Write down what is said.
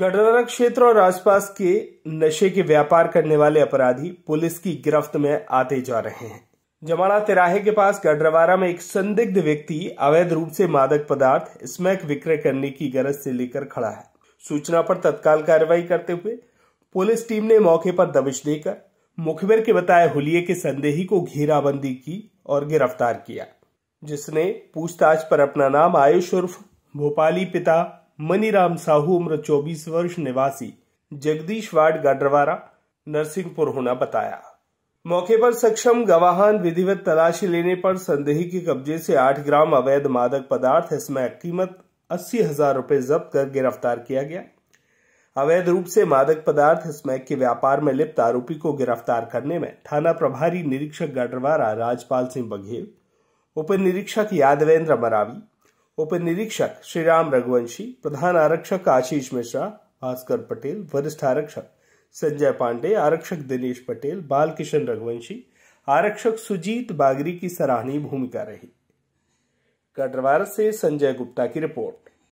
गडरारा क्षेत्र और आसपास के नशे के व्यापार करने वाले अपराधी पुलिस की गिरफ्त में आते जा रहे हैं जमाड़ा तिराहे के पास गडरवारा में एक संदिग्ध व्यक्ति अवैध रूप से मादक पदार्थ स्मैक विक्रय करने की गरज से लेकर खड़ा है सूचना पर तत्काल कार्रवाई करते हुए पुलिस टीम ने मौके पर दबिश देकर मुखबिर के बताए हुलिये के संदेही को घेराबंदी की और गिरफ्तार किया जिसने पूछताछ पर अपना नाम आयुष उर्फ भोपाली पिता मनीराम साहू उम्र 24 वर्ष निवासी जगदीश वार्ड गाडरवारा नरसिंहपुर होना बताया मौके पर सक्षम गवाहान विधिवत तलाशी लेने पर संदेही के कब्जे से 8 ग्राम अवैध मादक पदार्थ इसमें कीमत अस्सी हजार रूपए जब्त कर गिरफ्तार किया गया अवैध रूप से मादक पदार्थ स्मैक के व्यापार में लिप्त आरोपी को गिरफ्तार करने में थाना प्रभारी निरीक्षक गडरवारा राजपाल सिंह बघेल उप निरीक्षक यादवेंद्र मरावी उप निरीक्षक श्री राम रघुवंशी प्रधान आरक्षक आशीष मिश्रा भास्कर पटेल वरिष्ठ आरक्षक संजय पांडे आरक्षक दिनेश पटेल बालकिशन रघुवंशी आरक्षक सुजीत बागरी की सराहनीय भूमिका रही कटवार से संजय गुप्ता की रिपोर्ट